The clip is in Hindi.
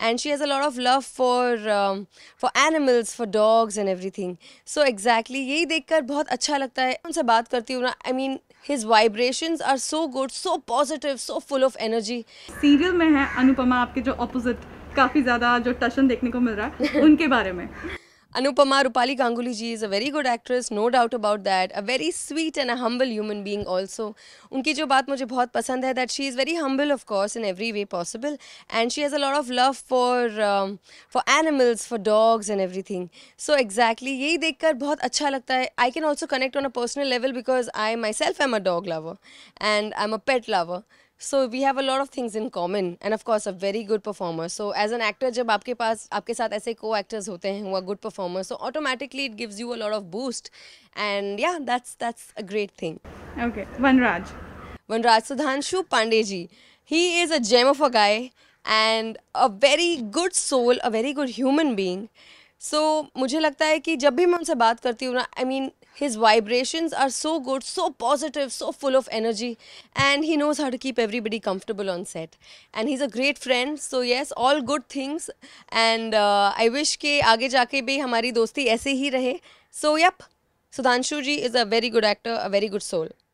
And she has a lot of love for for animals for dogs and everything so exactly यही देख कर बहुत अच्छा लगता है उनसे बात करती हूँ ना I mean his vibrations are so good so positive so full of energy serial में है अनुपमा आपके जो अपोजिट काफ़ी ज़्यादा जो टशन देखने को मिल रहा है उनके बारे में Anupama Rupali Ganguly ji is a very good actress, no doubt about that. A very sweet and a humble human being also. उनकी जो बात मुझे बहुत पसंद है that she is very humble of course in every way possible and she has a lot of love for um, for animals, for dogs and everything. So exactly यही देखकर बहुत अच्छा लगता है. I can also connect on a personal level because I myself am a dog lover and I'm a pet lover. So we have a lot of things in common and of a very good performer so as an actor जब आपके पास आपके साथ ऐसे को एक्टर्स होते हैं हुआ good performer so automatically it gives you a lot of boost and या that's that's a great thing okay Vanraj Vanraj Sudhanshu Pandey ji he is a gem of a guy and a very good soul a very good human being so so, मुझे लगता है कि जब भी मैं उनसे बात करती हूँ ना I mean his vibrations are so good so positive so full of energy and he knows how to keep everybody comfortable on set and he is a great friend so yes all good things and I wish के आगे जाके भी हमारी दोस्ती ऐसे ही रहे so yup Sudhanshu ji is a very good actor a very good soul